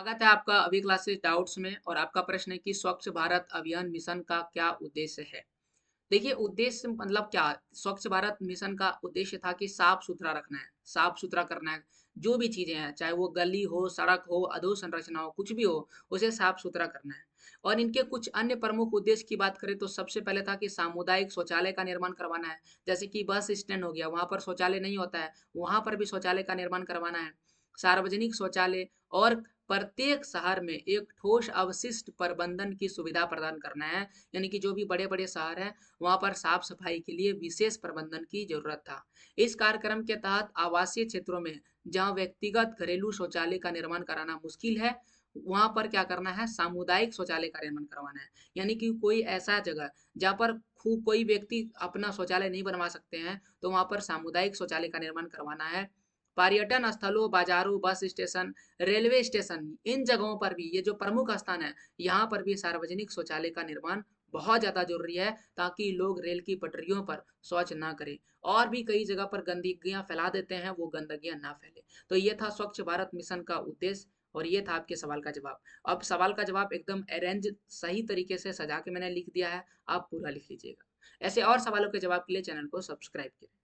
स्वागत है आपका अभी क्लासेस डाउट्स में और आपका प्रश्न है कि स्वच्छ भारत अभियान मिशन का क्या उद्देश्य है देखिए उद्देश्य मतलब क्या स्वच्छ भारत मिशन का उद्देश्य था कि साफ सुथरा रखना है साफ सुथरा करना है जो भी चीजें हैं चाहे वो गली हो सड़क हो अधोसंरचना हो कुछ भी हो उसे साफ सुथरा करना है और इनके कुछ अन्य प्रमुख उद्देश्य की बात करें तो सबसे पहले था कि सामुदायिक शौचालय का निर्माण करवाना है जैसे कि बस स्टैंड हो गया वहाँ पर शौचालय नहीं होता है वहाँ पर भी शौचालय का निर्माण करवाना है सार्वजनिक शौचालय और प्रत्येक शहर में एक ठोस अवशिष्ट प्रबंधन की सुविधा प्रदान करना है यानी कि जो भी बड़े बड़े शहर हैं वहाँ पर साफ सफाई के लिए विशेष प्रबंधन की जरूरत था इस कार्यक्रम के तहत आवासीय क्षेत्रों में जहाँ व्यक्तिगत घरेलू शौचालय का निर्माण कराना मुश्किल है वहाँ पर क्या करना है सामुदायिक शौचालय का निर्माण करवाना है यानी कि कोई ऐसा जगह जहाँ पर खूब कोई व्यक्ति अपना शौचालय नहीं बनवा सकते हैं तो वहाँ पर सामुदायिक शौचालय का निर्माण करवाना है पर्यटन स्थलों बाजारों बस स्टेशन रेलवे स्टेशन इन जगहों पर भी ये जो प्रमुख स्थान है यहाँ पर भी सार्वजनिक शौचालय का निर्माण बहुत ज़्यादा जरूरी है ताकि लोग रेल की पटरियों पर शौच ना करें और भी कई जगह पर गंदगियां फैला देते हैं वो गंदगियां ना फैले तो ये था स्वच्छ भारत मिशन का उद्देश्य और ये था आपके सवाल का जवाब अब सवाल का जवाब एकदम अरेंज सही तरीके से सजा के मैंने लिख दिया है आप पूरा लिख लीजिएगा ऐसे और सवालों के जवाब के लिए चैनल को सब्सक्राइब करें